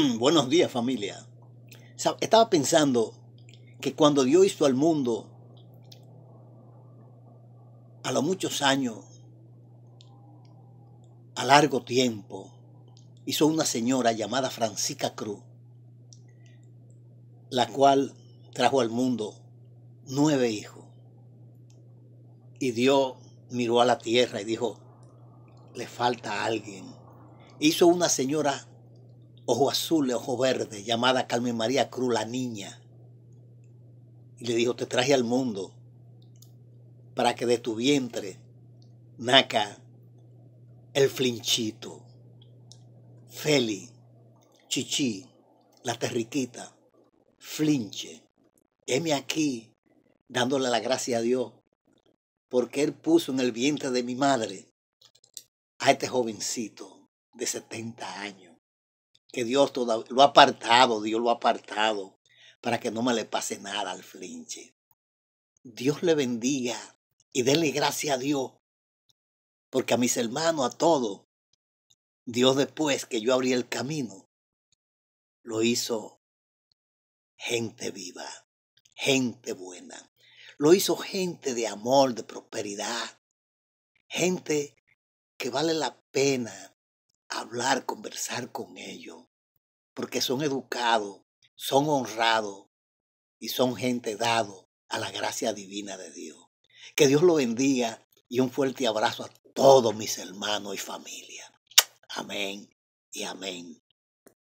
Buenos días familia. Estaba pensando que cuando Dios hizo al mundo, a los muchos años, a largo tiempo, hizo una señora llamada Francisca Cruz, la cual trajo al mundo nueve hijos. Y Dios miró a la tierra y dijo, le falta alguien. Hizo una señora ojo azul, ojo verde, llamada Carmen María Cruz, la niña. Y le dijo, te traje al mundo para que de tu vientre naca el flinchito, Feli, Chichi, la terriquita, flinche. Heme aquí dándole la gracia a Dios porque Él puso en el vientre de mi madre a este jovencito de 70 años que Dios lo ha apartado, Dios lo ha apartado para que no me le pase nada al flinche. Dios le bendiga y déle gracia a Dios, porque a mis hermanos, a todos, Dios después que yo abrí el camino, lo hizo gente viva, gente buena, lo hizo gente de amor, de prosperidad, gente que vale la pena hablar, conversar con ellos, porque son educados, son honrados y son gente dado a la gracia divina de Dios. Que Dios lo bendiga y un fuerte abrazo a todos mis hermanos y familia. Amén y amén.